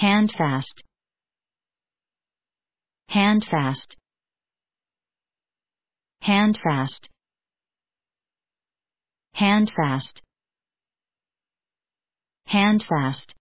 handfast handfast handfast handfast handfast